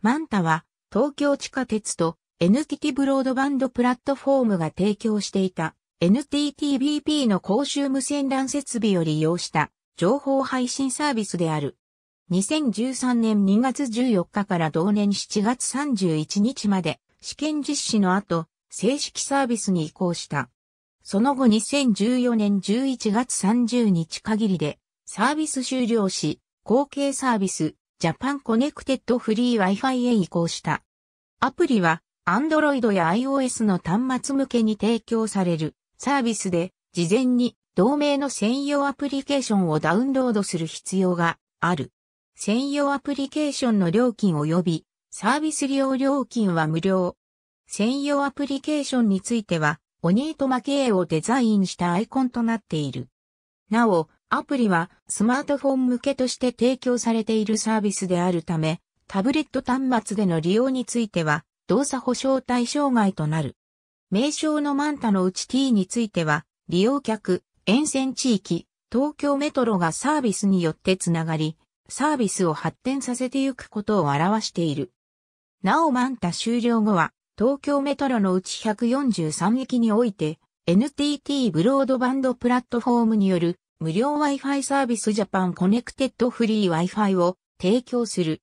マンタは東京地下鉄と NTT ブロードバンドプラットフォームが提供していた NTTBP の公衆無線 LAN 設備を利用した情報配信サービスである。2013年2月14日から同年7月31日まで試験実施の後、正式サービスに移行した。その後2014年11月30日限りでサービス終了し、後継サービスジャパンコネクテッドフリー Wi-Fi へ移行した。アプリは Android や iOS の端末向けに提供されるサービスで事前に同名の専用アプリケーションをダウンロードする必要がある。専用アプリケーションの料金及びサービス利用料金は無料。専用アプリケーションについては、オニートマケイをデザインしたアイコンとなっている。なお、アプリはスマートフォン向けとして提供されているサービスであるため、タブレット端末での利用については動作保証対象外となる。名称のマンタのうち T については、利用客、沿線地域、東京メトロがサービスによってつながり、サービスを発展させてゆくことを表している。なおマンタ終了後は、東京メトロのうち143駅において、NTT ブロードバンドプラットフォームによる無料 Wi-Fi サービスジャパンコネクテッドフリー Wi-Fi を提供する。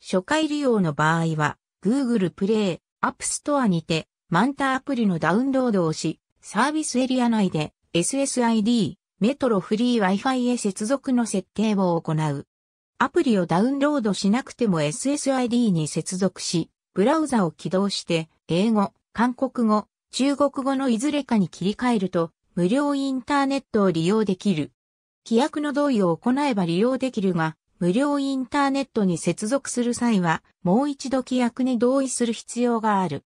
初回利用の場合は、Google Play、App Store にて、マンタアプリのダウンロードをし、サービスエリア内で SSID、メトロフリー Wi-Fi へ接続の設定を行う。アプリをダウンロードしなくても SSID に接続し、ブラウザを起動して、英語、韓国語、中国語のいずれかに切り替えると、無料インターネットを利用できる。規約の同意を行えば利用できるが、無料インターネットに接続する際は、もう一度規約に同意する必要がある。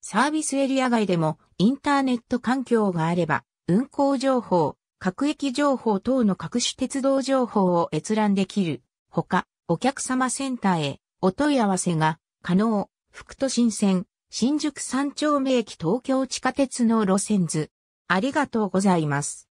サービスエリア外でも、インターネット環境があれば、運行情報、各駅情報等の各種鉄道情報を閲覧できる。ほか、お客様センターへお問い合わせが可能。福都新線、新宿三丁目駅東京地下鉄の路線図。ありがとうございます。